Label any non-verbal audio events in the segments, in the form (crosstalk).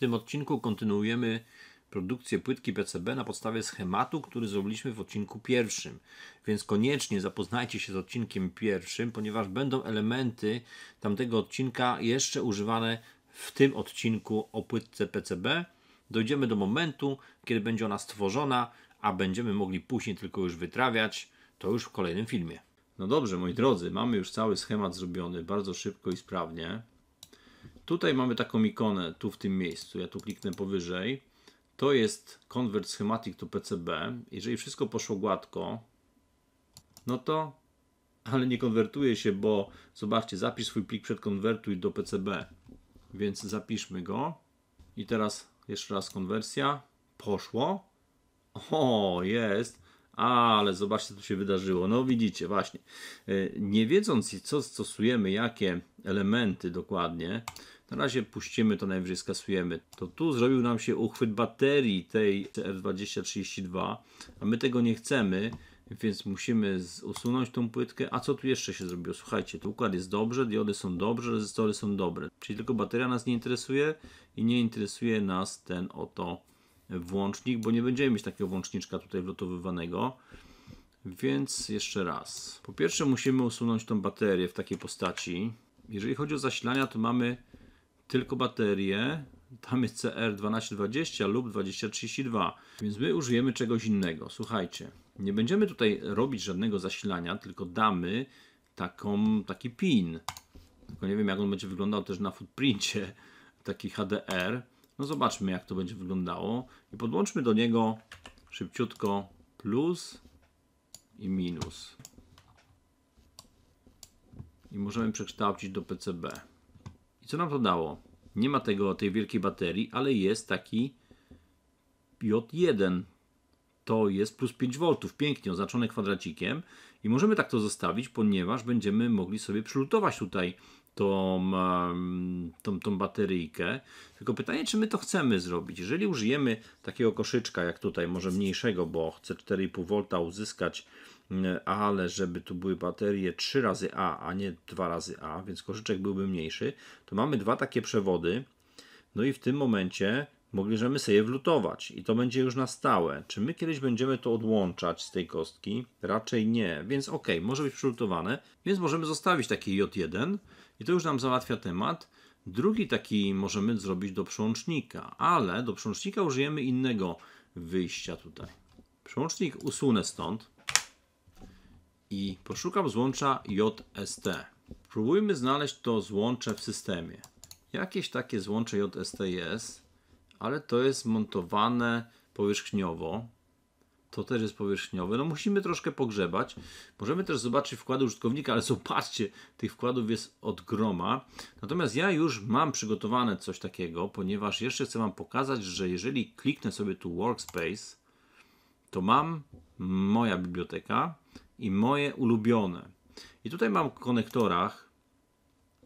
tym odcinku kontynuujemy produkcję płytki PCB na podstawie schematu, który zrobiliśmy w odcinku pierwszym. Więc koniecznie zapoznajcie się z odcinkiem pierwszym, ponieważ będą elementy tamtego odcinka jeszcze używane w tym odcinku o płytce PCB. Dojdziemy do momentu, kiedy będzie ona stworzona, a będziemy mogli później tylko już wytrawiać to już w kolejnym filmie. No dobrze, moi drodzy, mamy już cały schemat zrobiony bardzo szybko i sprawnie. Tutaj mamy taką ikonę, tu w tym miejscu, ja tu kliknę powyżej. To jest Convert Schematic to PCB. Jeżeli wszystko poszło gładko, no to, ale nie konwertuje się, bo zobaczcie, zapisz swój plik przed konwertuj do PCB. Więc zapiszmy go. I teraz jeszcze raz konwersja. Poszło. O, jest. Ale zobaczcie, co się wydarzyło. No widzicie, właśnie. Y, nie wiedząc, co stosujemy, jakie elementy dokładnie, na razie puścimy to, najwyżej skasujemy. To tu zrobił nam się uchwyt baterii tej cr 2032 a my tego nie chcemy, więc musimy usunąć tą płytkę. A co tu jeszcze się zrobiło? Słuchajcie, tu układ jest dobrze, diody są dobrze, rezystory są dobre. Czyli tylko bateria nas nie interesuje i nie interesuje nas ten oto włącznik, bo nie będziemy mieć takiego włączniczka tutaj wlotowywanego. Więc jeszcze raz. Po pierwsze musimy usunąć tą baterię w takiej postaci. Jeżeli chodzi o zasilania, to mamy tylko baterie, tam jest CR1220 lub 2032, więc my użyjemy czegoś innego. Słuchajcie, nie będziemy tutaj robić żadnego zasilania, tylko damy taką, taki pin. Tylko nie wiem, jak on będzie wyglądał też na footprincie, (laughs) taki HDR. No zobaczmy, jak to będzie wyglądało. I podłączmy do niego szybciutko plus i minus. I możemy przekształcić do PCB. Co nam to dało? Nie ma tego, tej wielkiej baterii, ale jest taki J1. To jest plus 5V, pięknie oznaczone kwadracikiem. I możemy tak to zostawić, ponieważ będziemy mogli sobie przylutować tutaj tą, tą, tą bateryjkę. Tylko pytanie, czy my to chcemy zrobić. Jeżeli użyjemy takiego koszyczka, jak tutaj, może mniejszego, bo chcę 4,5V uzyskać Mm, ale żeby tu były baterie 3 razy A, a nie 2 razy A, więc koszyczek byłby mniejszy, to mamy dwa takie przewody. No i w tym momencie możemy sobie je wlutować i to będzie już na stałe. Czy my kiedyś będziemy to odłączać z tej kostki? Raczej nie, więc ok, może być przylutowane, więc możemy zostawić taki J1 i to już nam załatwia temat. Drugi taki możemy zrobić do przełącznika, ale do przełącznika użyjemy innego wyjścia tutaj. Przełącznik usunę stąd, i poszukam złącza JST. Próbujmy znaleźć to złącze w systemie. Jakieś takie złącze JST jest, ale to jest montowane powierzchniowo. To też jest powierzchniowe. No musimy troszkę pogrzebać. Możemy też zobaczyć wkłady użytkownika, ale zobaczcie, tych wkładów jest od groma. Natomiast ja już mam przygotowane coś takiego, ponieważ jeszcze chcę Wam pokazać, że jeżeli kliknę sobie tu Workspace, to mam moja biblioteka, i moje ulubione. I tutaj mam w konektorach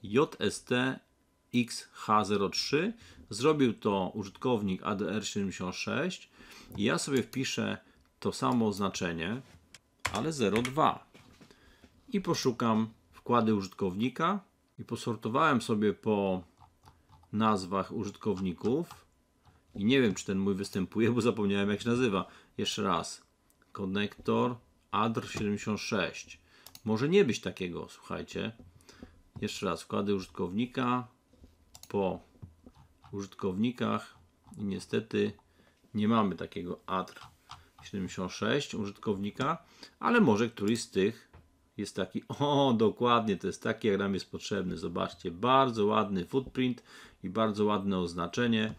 JSTXH03. Zrobił to użytkownik ADR76. I ja sobie wpiszę to samo znaczenie, ale 02. I poszukam wkłady użytkownika i posortowałem sobie po nazwach użytkowników. I nie wiem, czy ten mój występuje, bo zapomniałem jak się nazywa. Jeszcze raz. Konektor ADR 76. Może nie być takiego, słuchajcie. Jeszcze raz, wkłady użytkownika po użytkownikach i niestety nie mamy takiego ADR 76 użytkownika, ale może któryś z tych jest taki, (laughs) o dokładnie, to jest taki jak nam jest potrzebny, zobaczcie, bardzo ładny footprint i bardzo ładne oznaczenie,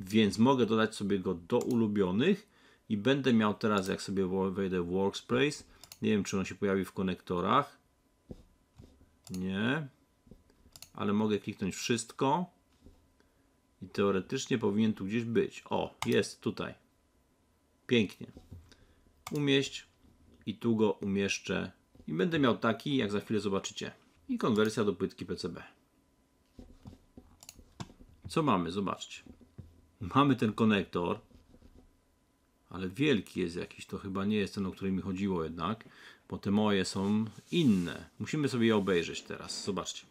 więc mogę dodać sobie go do ulubionych i będę miał teraz, jak sobie wejdę w Workspace, nie wiem, czy on się pojawi w konektorach. Nie. Ale mogę kliknąć wszystko i teoretycznie powinien tu gdzieś być. O, jest tutaj. Pięknie. Umieść i tu go umieszczę i będę miał taki, jak za chwilę zobaczycie. I konwersja do płytki PCB. Co mamy? Zobaczcie. Mamy ten konektor, ale wielki jest jakiś, to chyba nie jest ten, o który mi chodziło jednak, bo te moje są inne. Musimy sobie je obejrzeć teraz, zobaczcie.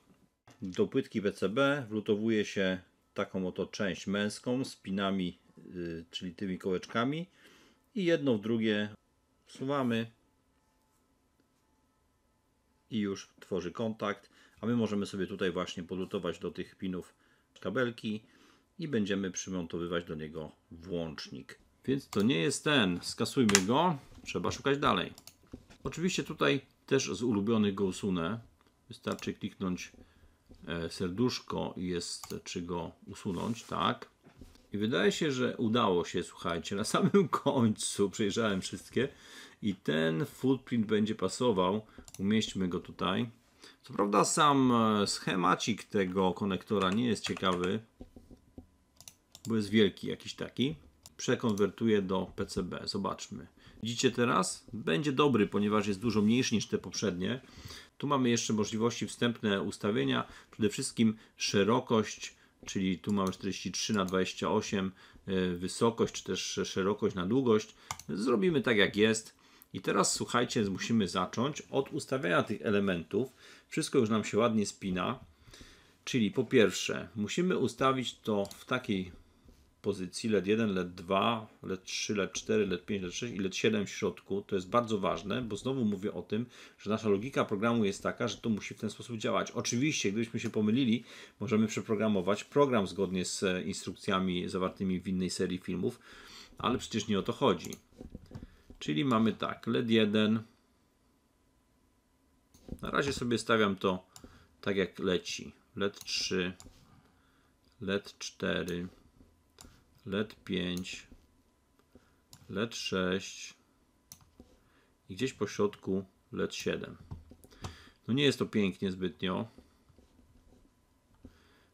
Do płytki PCB wlutowuje się taką oto część męską z pinami, yy, czyli tymi kołeczkami i jedno w drugie wsuwamy i już tworzy kontakt, a my możemy sobie tutaj właśnie podlutować do tych pinów kabelki i będziemy przymontowywać do niego włącznik. Więc to nie jest ten. Skasujmy go. Trzeba szukać dalej. Oczywiście tutaj też z ulubionych go usunę. Wystarczy kliknąć e, serduszko i jest czy go usunąć, tak. I wydaje się, że udało się, słuchajcie, na (laughs) samym końcu przejrzałem wszystkie i ten footprint będzie pasował. Umieśćmy go tutaj. Co prawda sam e, schemacik tego konektora nie jest ciekawy, bo jest wielki jakiś taki przekonwertuję do PCB. Zobaczmy. Widzicie teraz? Będzie dobry, ponieważ jest dużo mniejszy niż te poprzednie. Tu mamy jeszcze możliwości wstępne ustawienia. Przede wszystkim szerokość, czyli tu mamy 43 na 28 e, wysokość, czy też szerokość na długość. Zrobimy tak jak jest. I teraz słuchajcie, musimy zacząć od ustawiania tych elementów. Wszystko już nam się ładnie spina. Czyli po pierwsze, musimy ustawić to w takiej pozycji LED 1, LED 2, LED 3, LED 4, LED 5, LED 6 i LED 7 w środku. To jest bardzo ważne, bo znowu mówię o tym, że nasza logika programu jest taka, że to musi w ten sposób działać. Oczywiście, gdybyśmy się pomylili, możemy przeprogramować program zgodnie z e, instrukcjami zawartymi w innej serii filmów, ale przecież nie o to chodzi. Czyli mamy tak, LED 1. Na razie sobie stawiam to tak jak leci. LED 3, LED 4, LED 5, LED 6 i gdzieś po środku LED e 7. No nie jest to pięknie zbytnio.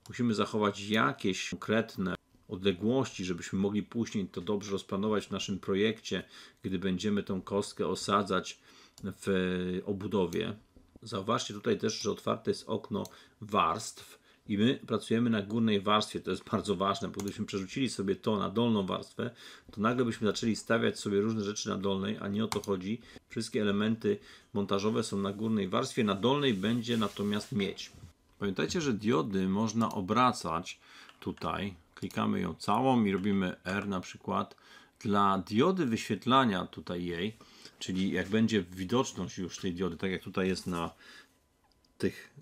Musimy zachować jakieś konkretne odległości, żebyśmy mogli później to dobrze rozplanować w naszym projekcie, gdy będziemy tą kostkę osadzać w obudowie. Zauważcie tutaj też, że otwarte jest okno warstw, i my pracujemy na górnej warstwie, to jest bardzo ważne, bo gdybyśmy przerzucili sobie to na dolną warstwę, to nagle byśmy zaczęli stawiać sobie różne rzeczy na dolnej, a nie o to chodzi. Wszystkie elementy montażowe są na górnej warstwie, na dolnej będzie natomiast mieć. Pamiętajcie, że diody można obracać tutaj, klikamy ją całą i robimy R na przykład. Dla diody wyświetlania tutaj jej, czyli jak będzie widoczność już tej diody, tak jak tutaj jest na tych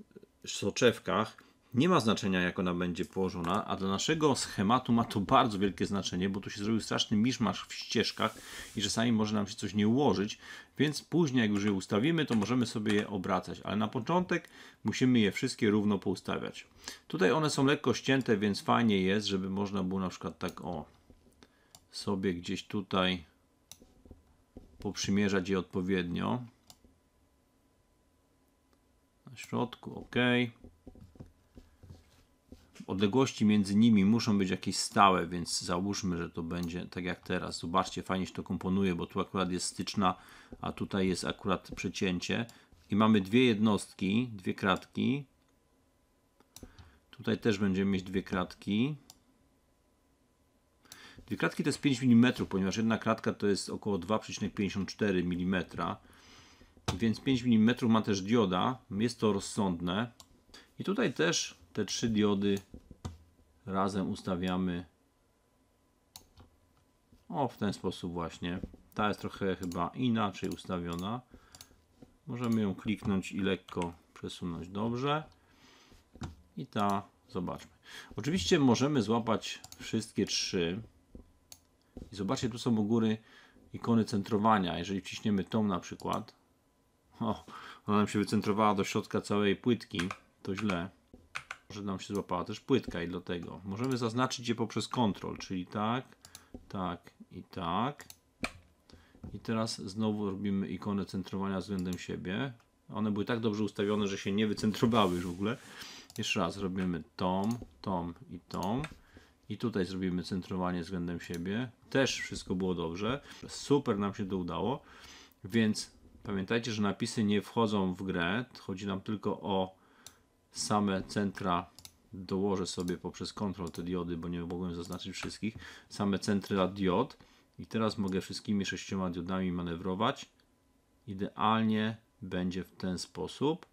soczewkach, nie ma znaczenia, jak ona będzie położona, a dla naszego schematu ma to bardzo wielkie znaczenie, bo tu się zrobił straszny miszmasz w ścieżkach i czasami może nam się coś nie ułożyć, więc później, jak już je ustawimy, to możemy sobie je obracać, ale na początek musimy je wszystkie równo poustawiać. Tutaj one są lekko ścięte, więc fajnie jest, żeby można było na przykład tak o sobie gdzieś tutaj poprzymierzać je odpowiednio. Na środku, ok odległości między nimi muszą być jakieś stałe, więc załóżmy, że to będzie tak jak teraz. Zobaczcie, fajnie się to komponuje, bo tu akurat jest styczna, a tutaj jest akurat przecięcie. I mamy dwie jednostki, dwie kratki. Tutaj też będziemy mieć dwie kratki. Dwie kratki to jest 5 mm, ponieważ jedna kratka to jest około 2,54 mm. Więc 5 mm ma też dioda. Jest to rozsądne. I tutaj też te trzy diody razem ustawiamy o w ten sposób właśnie ta jest trochę chyba inaczej ustawiona możemy ją kliknąć i lekko przesunąć dobrze i ta zobaczmy oczywiście możemy złapać wszystkie trzy i zobaczcie tu są u góry ikony centrowania jeżeli wciśniemy tą na przykład o, ona nam się wycentrowała do środka całej płytki to źle że nam się złapała też płytka i dlatego. Możemy zaznaczyć je poprzez kontrol, czyli tak, tak i tak. I teraz znowu robimy ikonę centrowania względem siebie. One były tak dobrze ustawione, że się nie wycentrowały już w ogóle. Jeszcze raz robimy tom, tom i tom. I tutaj zrobimy centrowanie względem siebie. Też wszystko było dobrze. Super nam się to udało. Więc pamiętajcie, że napisy nie wchodzą w grę. Chodzi nam tylko o same centra dołożę sobie poprzez kontrol te diody, bo nie mogłem zaznaczyć wszystkich, same centra diod i teraz mogę wszystkimi sześcioma diodami manewrować. Idealnie będzie w ten sposób.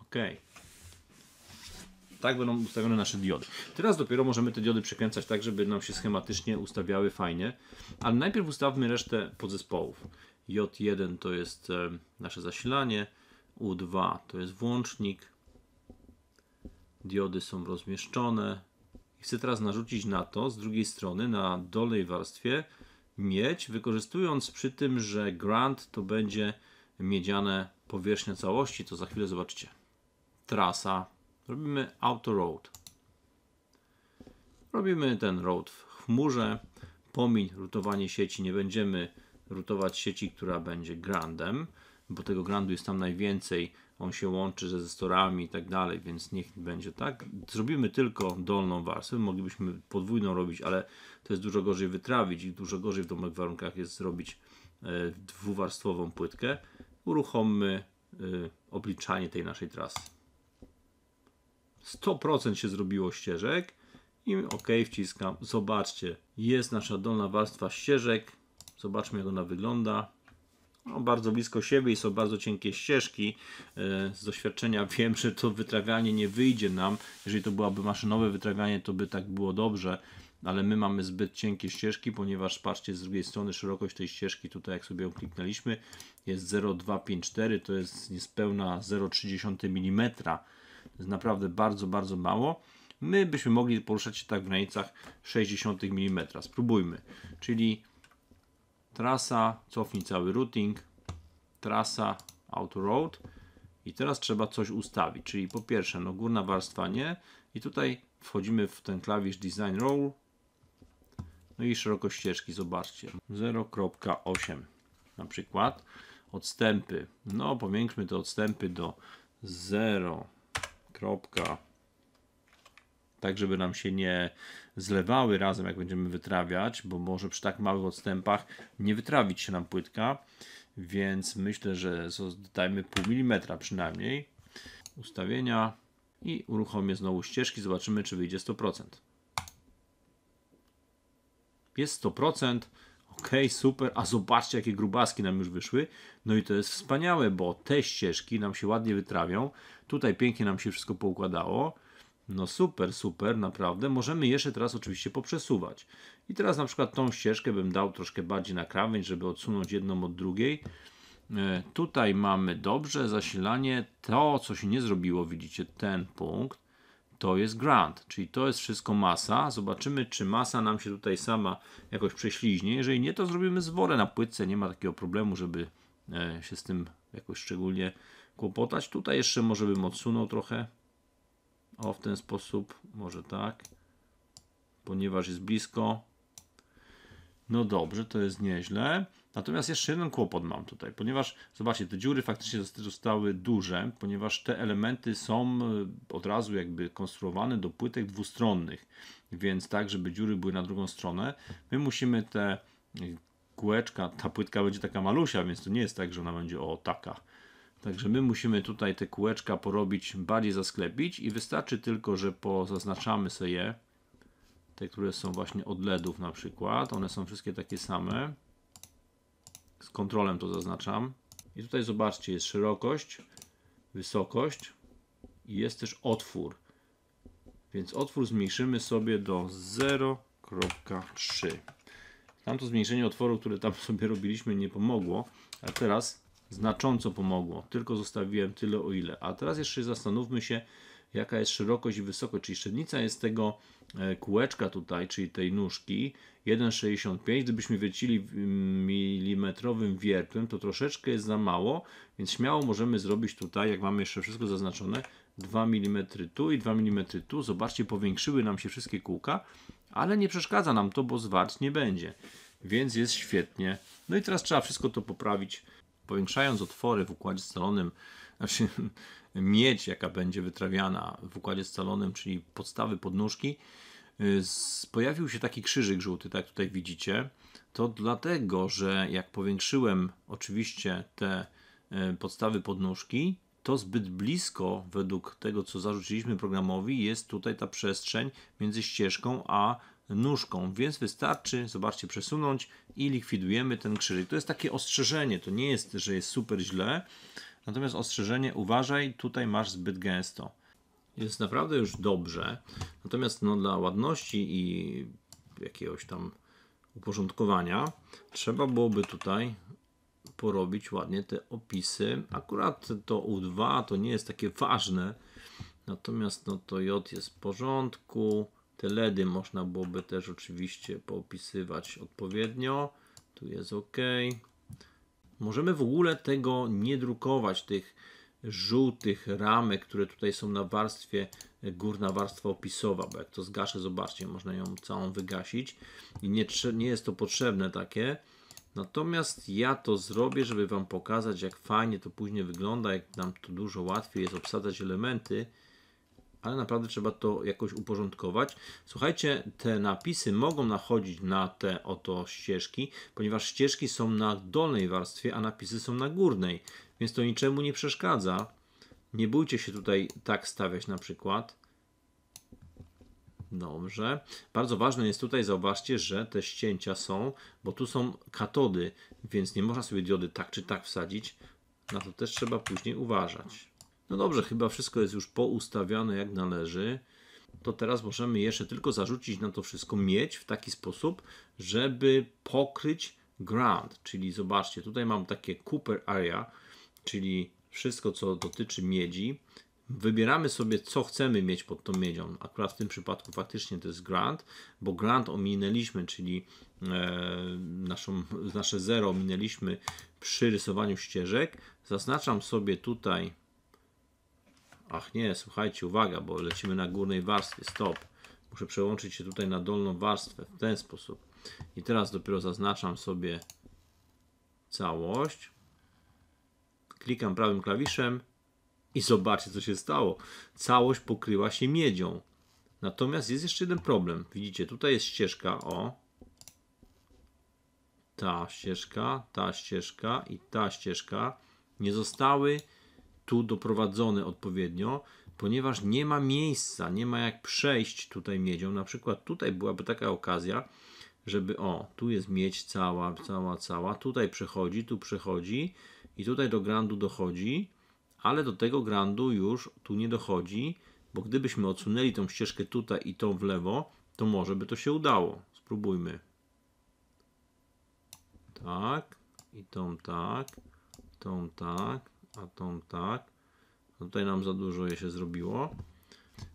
Ok. Tak będą ustawione nasze diody. Teraz dopiero możemy te diody przekręcać tak, żeby nam się schematycznie ustawiały fajnie. Ale najpierw ustawmy resztę podzespołów. J1 to jest nasze zasilanie, u2 to jest włącznik. Diody są rozmieszczone. I chcę teraz narzucić na to z drugiej strony, na dolnej warstwie, miedź, wykorzystując przy tym, że grand to będzie miedziane powierzchnia całości, to za chwilę zobaczycie. Trasa. Robimy auto road. Robimy ten road w chmurze. Pomiń rutowanie sieci. Nie będziemy rutować sieci, która będzie grandem bo tego glandu jest tam najwięcej, on się łączy ze zestorami i tak dalej, więc niech będzie tak. Zrobimy tylko dolną warstwę, moglibyśmy podwójną robić, ale to jest dużo gorzej wytrawić i dużo gorzej w domowych warunkach jest zrobić e, dwuwarstwową płytkę. Uruchommy e, obliczanie tej naszej trasy. 100% się zrobiło ścieżek i OK wciskam. Zobaczcie, jest nasza dolna warstwa ścieżek. Zobaczmy jak ona wygląda no, bardzo blisko siebie i są bardzo cienkie ścieżki. E, z doświadczenia (laughs) wiem, że to wytrawianie nie wyjdzie nam. Jeżeli to byłaby maszynowe wytrawianie, to by tak było dobrze, ale my mamy zbyt cienkie ścieżki, ponieważ patrzcie z drugiej strony szerokość tej ścieżki, tutaj jak sobie ją kliknęliśmy, jest 0,254, to jest niespełna 0,3 mm. To jest naprawdę bardzo, bardzo mało. My byśmy mogli poruszać się tak w granicach 0,6 mm. Spróbujmy. Czyli trasa, cofnij cały routing, trasa, auto road i teraz trzeba coś ustawić, czyli po pierwsze, no górna warstwa nie i tutaj wchodzimy w ten klawisz design roll, no i szerokość ścieżki, zobaczcie, 0.8 na przykład, odstępy, no powiększmy te odstępy do 0. tak żeby nam się nie zlewały razem, jak będziemy wytrawiać, bo może przy tak małych odstępach nie wytrawić się nam płytka, więc myślę, że dodajmy pół milimetra przynajmniej. Ustawienia i uruchomię znowu ścieżki, zobaczymy czy wyjdzie 100%. Jest 100%, ok, super, a zobaczcie jakie grubaski nam już wyszły. No i to jest wspaniałe, bo te ścieżki nam się ładnie wytrawią. Tutaj pięknie nam się wszystko poukładało. No super, super, naprawdę. Możemy jeszcze teraz oczywiście poprzesuwać. I teraz na przykład tą ścieżkę bym dał troszkę bardziej na krawędź, żeby odsunąć jedną od drugiej. E, tutaj mamy dobrze zasilanie. To, co się nie zrobiło, widzicie, ten punkt, to jest grant, czyli to jest wszystko masa. Zobaczymy, czy masa nam się tutaj sama jakoś prześliźnie. Jeżeli nie, to zrobimy zwore na płytce. Nie ma takiego problemu, żeby e, się z tym jakoś szczególnie kłopotać. Tutaj jeszcze może bym odsunął trochę o, w ten sposób, może tak, ponieważ jest blisko. No dobrze, to jest nieźle. Natomiast jeszcze jeden kłopot mam tutaj, ponieważ zobaczcie, te dziury faktycznie zostały duże, ponieważ te elementy są e, od razu jakby konstruowane do płytek dwustronnych, więc tak, żeby dziury były na drugą stronę, my musimy te e, kółeczka, ta płytka będzie taka malusia, więc to nie jest tak, że ona będzie o taka, Także my musimy tutaj te kółeczka porobić, bardziej zasklepić i wystarczy tylko, że pozaznaczamy sobie je. Te, które są właśnie od LEDów na przykład. One są wszystkie takie same. Z kontrolem to zaznaczam. I tutaj zobaczcie, jest szerokość, wysokość i jest też otwór. Więc otwór zmniejszymy sobie do 0.3. Tam to zmniejszenie otworu, które tam (laughs) sobie robiliśmy nie pomogło. A teraz znacząco pomogło. Tylko zostawiłem tyle o ile. A teraz jeszcze zastanówmy się, jaka jest szerokość i wysokość, czyli średnica jest tego e, kółeczka tutaj, czyli tej nóżki 1,65. Gdybyśmy wiercili mm, milimetrowym wiertłem, to troszeczkę jest za mało, więc śmiało możemy zrobić tutaj, jak mamy jeszcze wszystko zaznaczone, 2 mm tu i 2 mm tu. Zobaczcie, powiększyły nam się wszystkie kółka, ale nie przeszkadza nam to, bo zwarć nie będzie, więc jest świetnie. No i teraz trzeba wszystko to poprawić powiększając otwory w układzie scalonym, znaczy (laughs) miedź, jaka będzie wytrawiana w układzie scalonym, czyli podstawy podnóżki, y, pojawił się taki krzyżyk żółty, tak tutaj widzicie. To dlatego, że jak powiększyłem oczywiście te y, podstawy podnóżki, to zbyt blisko według tego, co zarzuciliśmy programowi, jest tutaj ta przestrzeń między ścieżką a nóżką, więc wystarczy, zobaczcie, przesunąć i likwidujemy ten krzyżyk. To jest takie ostrzeżenie, to nie jest, że jest super źle, natomiast ostrzeżenie, uważaj, tutaj masz zbyt gęsto. Jest naprawdę już dobrze, natomiast no, dla ładności i jakiegoś tam uporządkowania trzeba byłoby tutaj porobić ładnie te opisy. Akurat to U2 to nie jest takie ważne, natomiast no, to J jest w porządku. Te LEDy można byłoby też oczywiście poopisywać odpowiednio. Tu jest OK. Możemy w ogóle tego nie drukować, tych żółtych ramek, które tutaj są na warstwie, e, górna warstwa opisowa, bo jak to zgaszę, zobaczcie, można ją całą wygasić i nie, nie jest to potrzebne takie. Natomiast ja to zrobię, żeby Wam pokazać, jak fajnie to później wygląda, jak nam to dużo łatwiej jest obsadzać elementy ale naprawdę trzeba to jakoś uporządkować. Słuchajcie, te napisy mogą nachodzić na te oto ścieżki, ponieważ ścieżki są na dolnej warstwie, a napisy są na górnej, więc to niczemu nie przeszkadza. Nie bójcie się tutaj tak stawiać na przykład. Dobrze. Bardzo ważne jest tutaj, zauważcie, że te ścięcia są, bo tu są katody, więc nie można sobie diody tak czy tak wsadzić. Na to też trzeba później uważać. No dobrze, chyba wszystko jest już poustawiane jak należy. To teraz możemy jeszcze tylko zarzucić na to wszystko miedź w taki sposób, żeby pokryć ground, czyli zobaczcie, tutaj mam takie cooper area, czyli wszystko co dotyczy miedzi. Wybieramy sobie co chcemy mieć pod tą miedzią. Akurat w tym przypadku faktycznie to jest grant, bo grant ominęliśmy, czyli e, naszą, nasze zero ominęliśmy przy rysowaniu ścieżek. Zaznaczam sobie tutaj Ach nie, słuchajcie, uwaga, bo lecimy na górnej warstwie. Stop. Muszę przełączyć się tutaj na dolną warstwę w ten sposób. I teraz dopiero zaznaczam sobie całość. Klikam prawym klawiszem i zobaczcie, co się stało. Całość pokryła się miedzią. Natomiast jest jeszcze jeden problem. Widzicie, tutaj jest ścieżka, o. Ta ścieżka, ta ścieżka i ta ścieżka nie zostały tu doprowadzony odpowiednio, ponieważ nie ma miejsca, nie ma jak przejść tutaj miedzią. Na przykład tutaj byłaby taka okazja, żeby o, tu jest miedź cała, cała, cała, tutaj przechodzi, tu przechodzi i tutaj do grandu dochodzi, ale do tego grandu już tu nie dochodzi, bo gdybyśmy odsunęli tą ścieżkę tutaj i tą w lewo, to może by to się udało. Spróbujmy. Tak, i tą tak, tą tak, a tą tak. No tutaj nam za dużo je się zrobiło.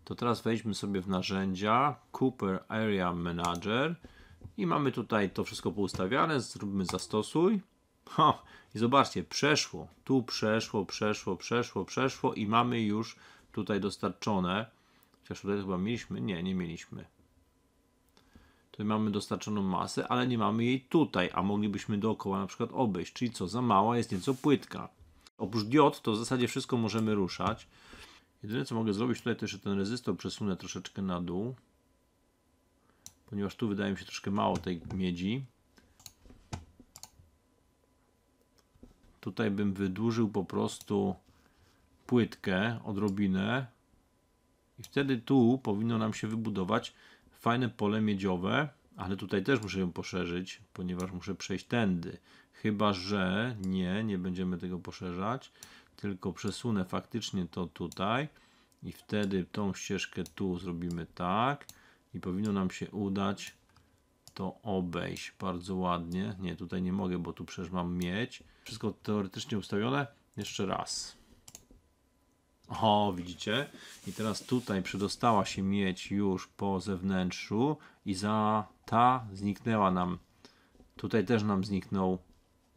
To teraz wejdźmy sobie w narzędzia Cooper Area Manager i mamy tutaj to wszystko poustawiane. Zróbmy zastosuj. Ha, I zobaczcie, przeszło. Tu przeszło, przeszło, przeszło, przeszło i mamy już tutaj dostarczone. Chociaż tutaj chyba mieliśmy? Nie, nie mieliśmy. Tutaj mamy dostarczoną masę, ale nie mamy jej tutaj, a moglibyśmy dookoła na przykład obejść. Czyli co, za mała jest nieco płytka. Oprócz diod to w zasadzie wszystko możemy ruszać. Jedyne co mogę zrobić tutaj to jeszcze ten rezystor przesunę troszeczkę na dół. Ponieważ tu wydaje mi się troszkę mało tej miedzi. Tutaj bym wydłużył po prostu płytkę odrobinę. I wtedy tu powinno nam się wybudować fajne pole miedziowe ale tutaj też muszę ją poszerzyć, ponieważ muszę przejść tędy. Chyba, że nie, nie będziemy tego poszerzać, tylko przesunę faktycznie to tutaj i wtedy tą ścieżkę tu zrobimy tak i powinno nam się udać to obejść bardzo ładnie. Nie, tutaj nie mogę, bo tu przecież mam mieć. Wszystko teoretycznie ustawione. Jeszcze raz. O, widzicie? I teraz tutaj przedostała się mieć już po zewnętrzu i za ta zniknęła nam. Tutaj też nam zniknął,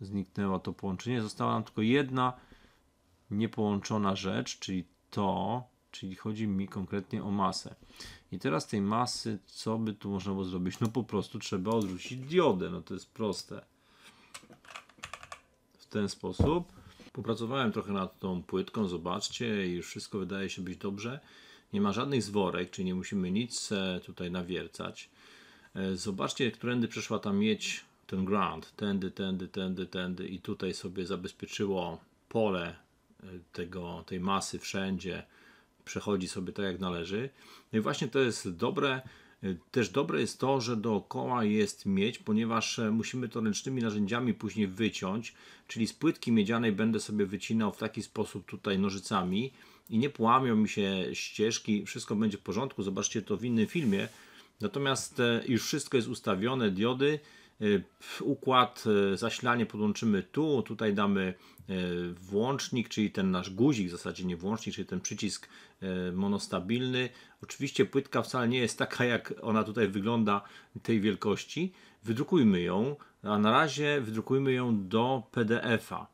zniknęło to połączenie. Została nam tylko jedna niepołączona rzecz, czyli to, czyli chodzi mi konkretnie o masę. I teraz tej masy, co by tu można było zrobić? No po prostu trzeba odrzucić diodę, no to jest proste. W ten sposób Popracowałem trochę nad tą płytką, zobaczcie, i już wszystko wydaje się być dobrze. Nie ma żadnych zworek, czyli nie musimy nic e, tutaj nawiercać. E, zobaczcie, którędy przeszła ta miedź, ten ground, tędy, tędy, tędy, tędy i tutaj sobie zabezpieczyło pole e, tego, tej masy wszędzie. Przechodzi sobie tak jak należy. No i właśnie to jest dobre też dobre jest to, że dookoła jest miedź, ponieważ e, musimy to ręcznymi narzędziami później wyciąć, czyli z płytki miedzianej będę sobie wycinał w taki sposób tutaj nożycami i nie połamią mi się ścieżki, wszystko będzie w porządku, zobaczcie to w innym filmie. Natomiast e, już wszystko jest ustawione, diody, Y, układ y, zasilanie podłączymy tu, tutaj damy y, włącznik, czyli ten nasz guzik, w zasadzie nie włącznik, czyli ten przycisk monostabilny. Oczywiście płytka wcale nie jest taka, jak ona tutaj wygląda tej wielkości. Wydrukujmy ją, a na razie wydrukujmy ją do PDF-a.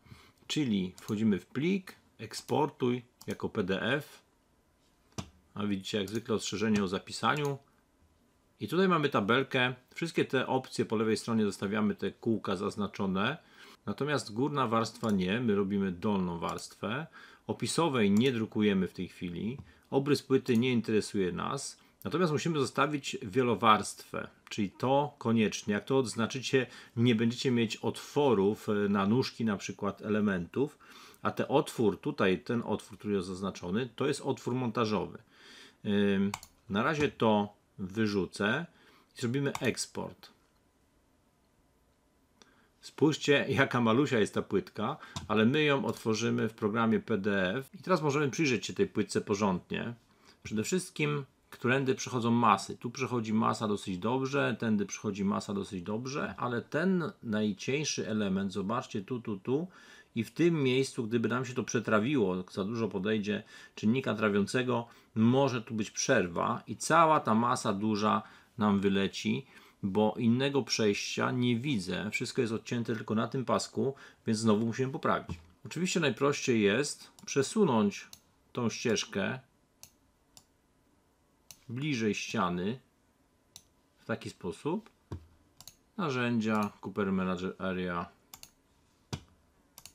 Czyli wchodzimy w plik, eksportuj jako PDF. A widzicie, jak zwykle ostrzeżenie o zapisaniu. I tutaj mamy tabelkę. Wszystkie te opcje po lewej stronie zostawiamy te kółka zaznaczone. Natomiast górna warstwa nie, my robimy dolną warstwę. Opisowej nie drukujemy w tej chwili. Obrys płyty nie interesuje nas. Natomiast musimy zostawić wielowarstwę, czyli to koniecznie. Jak to odznaczycie, nie będziecie mieć otworów e, na nóżki na przykład elementów, a ten otwór tutaj, ten otwór, który jest zaznaczony, to jest otwór montażowy. Na razie to wyrzucę i zrobimy eksport. Spójrzcie, (laughs) jaka malusia jest ta płytka, ale my ją otworzymy w programie PDF i teraz możemy przyjrzeć się tej płytce porządnie. Przede wszystkim, którędy przechodzą masy. Tu przechodzi masa dosyć dobrze, tędy przechodzi masa dosyć dobrze, ale ten najcieńszy element, zobaczcie tu, tu, tu, i w tym miejscu, gdyby nam się to przetrawiło, za dużo podejdzie czynnika trawiącego, może tu być przerwa i cała ta masa duża nam wyleci, bo innego przejścia nie widzę. Wszystko jest odcięte tylko na tym pasku, więc znowu musimy poprawić. Oczywiście najprościej jest przesunąć tą ścieżkę bliżej ściany w taki sposób. Narzędzia, Cooper Manager Area,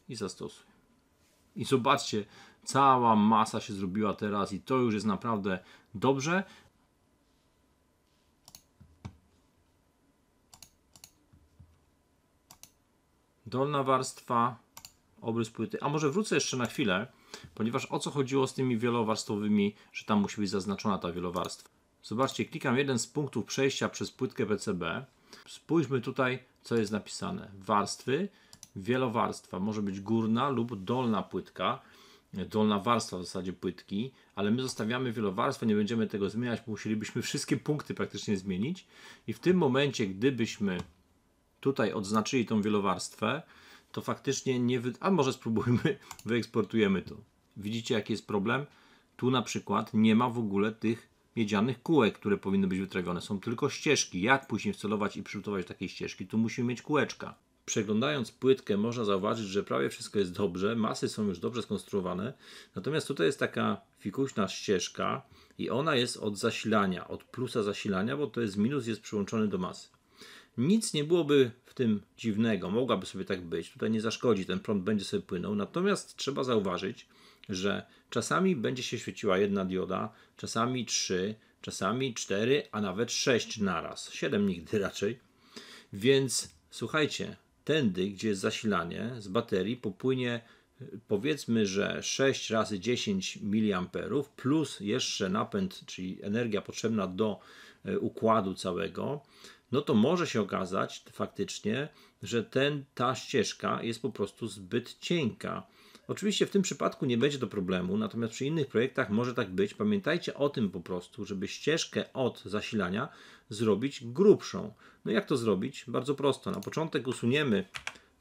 i zastosuj. I zobaczcie, cała masa się zrobiła teraz i to już jest naprawdę dobrze. Dolna warstwa, obrys płyty. A może wrócę jeszcze na chwilę, ponieważ o co chodziło z tymi wielowarstwowymi, że tam musi być zaznaczona ta wielowarstwa. Zobaczcie, klikam jeden z punktów przejścia przez płytkę PCB. Spójrzmy tutaj, co jest napisane. Warstwy wielowarstwa. Może być górna lub dolna płytka, dolna warstwa w zasadzie płytki, ale my zostawiamy wielowarstwę, nie będziemy tego zmieniać, musielibyśmy wszystkie punkty praktycznie zmienić. I w tym momencie, gdybyśmy tutaj odznaczyli tą wielowarstwę, to faktycznie nie... Wy... A może spróbujmy, (laughs) wyeksportujemy to. Widzicie, jaki jest problem? Tu na przykład nie ma w ogóle tych miedzianych kółek, które powinny być wytrawione. Są tylko ścieżki. Jak później wcelować i przygotować takiej ścieżki? Tu musimy mieć kółeczka przeglądając płytkę można zauważyć, że prawie wszystko jest dobrze, masy są już dobrze skonstruowane, natomiast tutaj jest taka fikuśna ścieżka i ona jest od zasilania, od plusa zasilania, bo to jest minus, jest przyłączony do masy. Nic nie byłoby w tym dziwnego, mogłaby sobie tak być, tutaj nie zaszkodzi, ten prąd będzie sobie płynął, natomiast trzeba zauważyć, że czasami będzie się świeciła jedna dioda, czasami trzy, czasami cztery, a nawet sześć naraz, siedem nigdy raczej, więc słuchajcie, tędy, gdzie jest zasilanie z baterii, popłynie y, powiedzmy, że 6 razy 10 mA plus jeszcze napęd, czyli energia potrzebna do y, układu całego, no to może się okazać faktycznie, że ten, ta ścieżka jest po prostu zbyt cienka Oczywiście w tym przypadku nie będzie to problemu, natomiast przy innych projektach może tak być. Pamiętajcie o tym po prostu, żeby ścieżkę od zasilania zrobić grubszą. No jak to zrobić? Bardzo prosto. Na początek usuniemy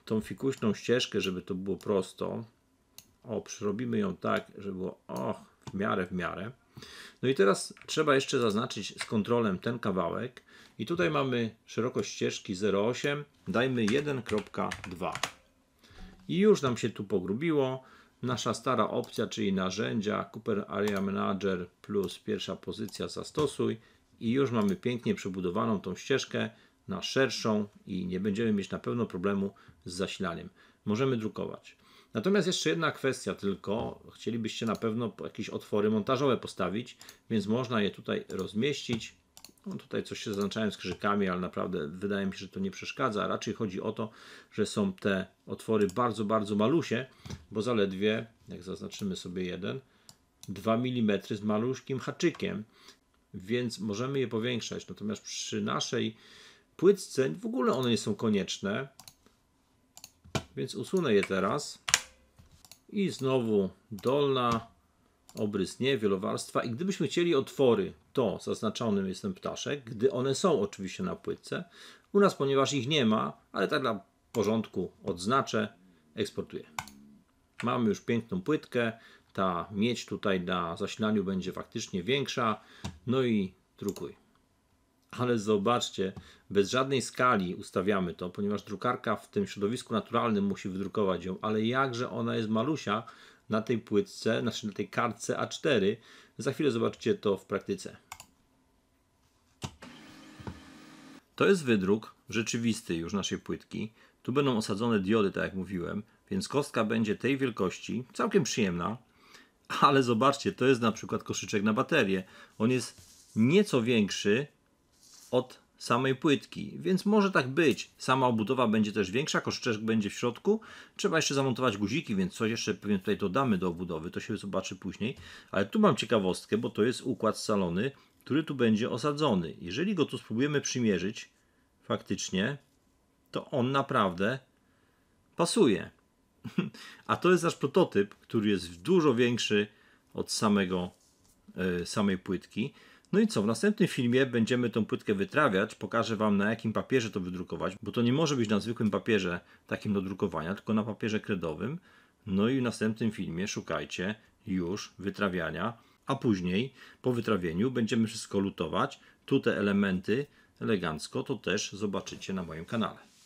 tą fikuśną ścieżkę, żeby to było prosto. O, przerobimy ją tak, żeby było och, w miarę, w miarę. No i teraz trzeba jeszcze zaznaczyć z kontrolem ten kawałek. I tutaj mamy szerokość ścieżki 0,8. Dajmy 1,2. I już nam się tu pogrubiło. Nasza stara opcja, czyli narzędzia Cooper Area Manager plus pierwsza pozycja zastosuj i już mamy pięknie przebudowaną tą ścieżkę na szerszą i nie będziemy mieć na pewno problemu z zasilaniem. Możemy drukować. Natomiast jeszcze jedna kwestia tylko. Chcielibyście na pewno jakieś otwory montażowe postawić, więc można je tutaj rozmieścić no, tutaj coś się zaznaczają z ale naprawdę wydaje mi się, że to nie przeszkadza. Raczej chodzi o to, że są te otwory bardzo, bardzo malusie, bo zaledwie, jak zaznaczymy sobie jeden, 2 mm z maluszkim haczykiem, więc możemy je powiększać. Natomiast przy naszej płytce w ogóle one nie są konieczne, więc usunę je teraz. I znowu dolna obrys nie, wielowarstwa. I gdybyśmy chcieli otwory, to zaznaczonym jest ten ptaszek, gdy one są oczywiście na płytce. U nas, ponieważ ich nie ma, ale tak dla porządku odznaczę, eksportuję. Mamy już piękną płytkę. Ta miedź tutaj na zasilaniu będzie faktycznie większa. No i drukuj. Ale zobaczcie, bez żadnej skali ustawiamy to, ponieważ drukarka w tym środowisku naturalnym musi wydrukować ją, ale jakże ona jest malusia, na tej płytce, znaczy na tej kartce A4. Za chwilę zobaczycie to w praktyce. To jest wydruk rzeczywisty już naszej płytki. Tu będą osadzone diody, tak jak mówiłem, więc kostka będzie tej wielkości, całkiem przyjemna, ale zobaczcie, to jest na przykład koszyczek na baterię. On jest nieco większy od samej płytki, więc może tak być. Sama obudowa będzie też większa, koszyczek będzie w środku. Trzeba jeszcze zamontować guziki, więc coś jeszcze pewnie tutaj dodamy do obudowy, to się zobaczy później. Ale tu mam ciekawostkę, bo to jest układ salony, który tu będzie osadzony. Jeżeli go tu spróbujemy przymierzyć, faktycznie, to on naprawdę pasuje. (laughs) A to jest nasz prototyp, który jest dużo większy od samego, e, samej płytki. No i co, w następnym filmie będziemy tą płytkę wytrawiać, pokażę Wam na jakim papierze to wydrukować, bo to nie może być na zwykłym papierze takim do drukowania, tylko na papierze kredowym. No i w następnym filmie szukajcie już wytrawiania, a później po wytrawieniu będziemy wszystko lutować. Tu te elementy elegancko to też zobaczycie na moim kanale.